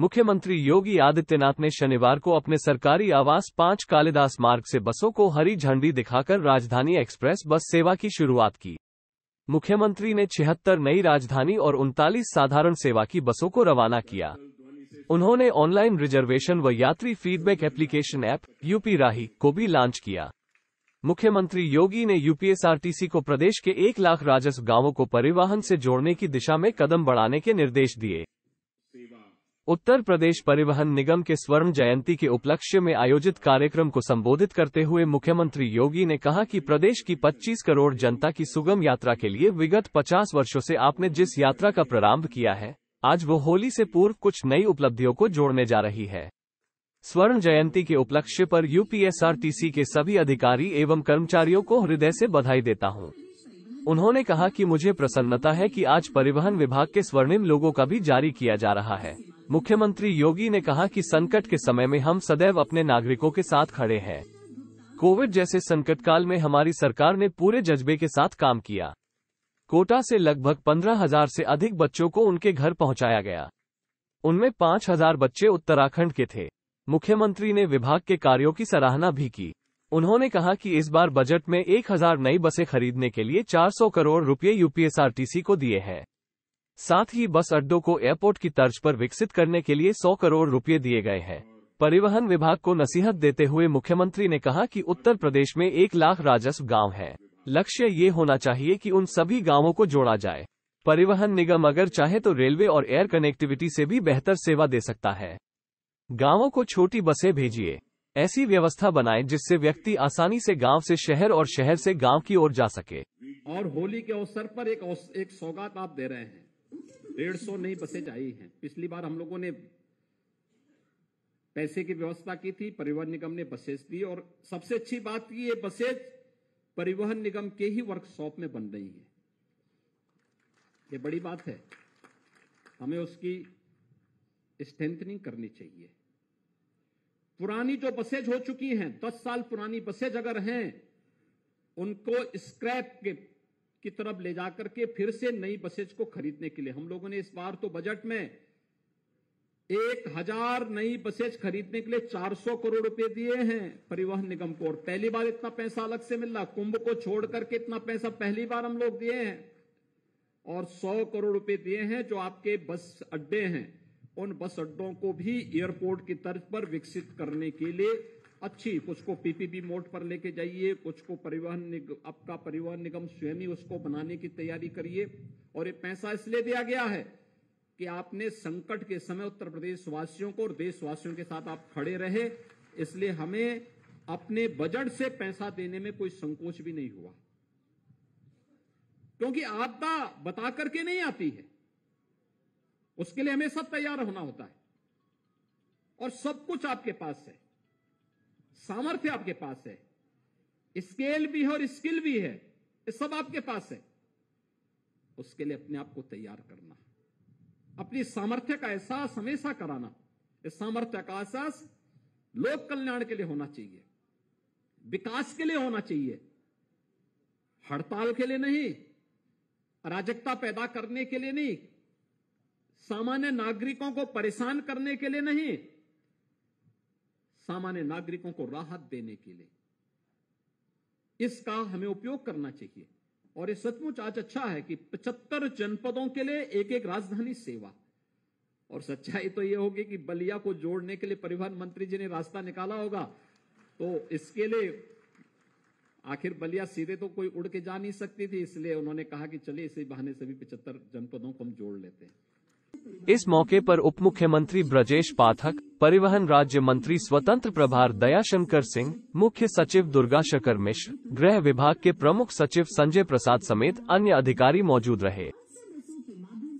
मुख्यमंत्री योगी आदित्यनाथ ने शनिवार को अपने सरकारी आवास पांच कालिदास मार्ग से बसों को हरी झंडी दिखाकर राजधानी एक्सप्रेस बस सेवा की शुरुआत की मुख्यमंत्री ने छिहत्तर नई राजधानी और उनतालीस साधारण सेवा की बसों को रवाना किया उन्होंने ऑनलाइन रिजर्वेशन व यात्री feedback application app UP Rahi को भी लॉन्च किया मुख्यमंत्री योगी ने यूपीएसआरटीसी को प्रदेश के एक लाख राजस्व गांवों को परिवहन से जोड़ने की दिशा में कदम बढ़ाने के निर्देश दिए उत्तर प्रदेश परिवहन निगम के स्वर्ण जयंती के उपलक्ष्य में आयोजित कार्यक्रम को संबोधित करते हुए मुख्यमंत्री योगी ने कहा कि प्रदेश की 25 करोड़ जनता की सुगम यात्रा के लिए विगत 50 वर्षों से आपने जिस यात्रा का प्रारंभ किया है आज वो होली से पूर्व कुछ नई उपलब्धियों को जोड़ने जा रही है स्वर्ण जयंती के उपलक्ष्य पर यूपीएसआरटीसी के सभी अधिकारी एवं कर्मचारियों को हृदय से बधाई देता हूँ उन्होंने कहा कि मुझे प्रसन्नता है कि आज परिवहन विभाग के स्वर्णिम लोगों का भी जारी किया जा रहा है मुख्यमंत्री योगी ने कहा कि संकट के समय में हम सदैव अपने नागरिकों के साथ खड़े हैं कोविड जैसे संकट काल में हमारी सरकार ने पूरे जज्बे के साथ काम किया कोटा से लगभग पंद्रह हजार से अधिक बच्चों को उनके घर पहुंचाया गया उनमें पांच हजार बच्चे उत्तराखंड के थे मुख्यमंत्री ने विभाग के कार्यों की सराहना भी की उन्होंने कहा कि इस बार बजट में 1000 नई बसें खरीदने के लिए 400 करोड़ रुपए यूपीएसआरटीसी को दिए हैं साथ ही बस अड्डों को एयरपोर्ट की तर्ज पर विकसित करने के लिए 100 करोड़ रुपए दिए गए हैं परिवहन विभाग को नसीहत देते हुए मुख्यमंत्री ने कहा कि उत्तर प्रदेश में एक लाख राजस्व गांव है लक्ष्य ये होना चाहिए कि उन सभी गांवों को जोड़ा जाए परिवहन निगम अगर चाहे तो रेलवे और एयर कनेक्टिविटी से भी बेहतर सेवा दे सकता है गांवों को छोटी बसें भेजिए ऐसी व्यवस्था बनाए जिससे व्यक्ति आसानी से गांव से शहर और शहर से गांव की ओर जा सके और होली के अवसर पर एक एक सौगात आप दे रहे हैं डेढ़ सौ नई बसें आई हैं पिछली बार हम लोगों ने पैसे की व्यवस्था की थी परिवहन निगम ने बसेस दी और सबसे अच्छी बात की ये बसेस परिवहन निगम के ही वर्कशॉप में बन रही है ये बड़ी बात है हमें उसकी स्ट्रेंथनिंग करनी चाहिए पुरानी जो बसेज हो चुकी हैं दस साल पुरानी बसेज अगर हैं उनको स्क्रैप के की तरफ ले जाकर के फिर से नई बसेज को खरीदने के लिए हम लोगों ने इस बार तो बजट में एक हजार नई बसेज खरीदने के लिए 400 करोड़ रुपए दिए हैं परिवहन निगम को और पहली बार इतना पैसा अलग से मिल रहा कुंभ को छोड़ करके इतना पैसा पहली बार हम लोग दिए हैं और 100 करोड़ रुपए दिए हैं जो आपके बस अड्डे हैं उन बस अड्डों को भी एयरपोर्ट की तर्ज पर विकसित करने के लिए अच्छी कुछ को पीपीपी मोड पर लेके जाइए कुछ को परिवहन आपका परिवहन निगम स्वयं ही उसको बनाने की तैयारी करिए और ये पैसा इसलिए दिया गया है कि आपने संकट के समय उत्तर प्रदेश वासियों को और देशवासियों के साथ आप खड़े रहे इसलिए हमें अपने बजट से पैसा देने में कोई संकोच भी नहीं हुआ क्योंकि आपदा बता करके नहीं आती है उसके लिए हमें सब तैयार होना होता है और सब कुछ आपके पास है सामर्थ्य आपके पास है स्केल भी है और स्किल भी है ये सब आपके पास है उसके लिए अपने आप को तैयार करना अपनी सामर्थ्य का एहसास हमेशा कराना इस सामर्थ्य का एहसास लोक कल्याण के लिए होना चाहिए विकास के लिए होना चाहिए हड़ताल के लिए नहीं अराजकता पैदा करने के लिए नहीं सामान्य नागरिकों को परेशान करने के लिए नहीं सामान्य नागरिकों को राहत देने के लिए इसका हमें उपयोग करना चाहिए और ये सचमुच आज अच्छा है कि 75 जनपदों के लिए एक एक राजधानी सेवा और सच्चाई तो यह होगी कि बलिया को जोड़ने के लिए परिवहन मंत्री जी ने रास्ता निकाला होगा तो इसके लिए आखिर बलिया सीधे तो कोई उड़ के जा नहीं सकती थी इसलिए उन्होंने कहा कि चलिए इसी बहाने से भी पिछहत्तर जनपदों को हम जोड़ लेते हैं इस मौके पर उप मुख्यमंत्री ब्रजेश पाठक परिवहन राज्य मंत्री स्वतंत्र प्रभार दयाशंकर सिंह मुख्य सचिव दुर्गा शकर मिश्र गृह विभाग के प्रमुख सचिव संजय प्रसाद समेत अन्य अधिकारी मौजूद रहे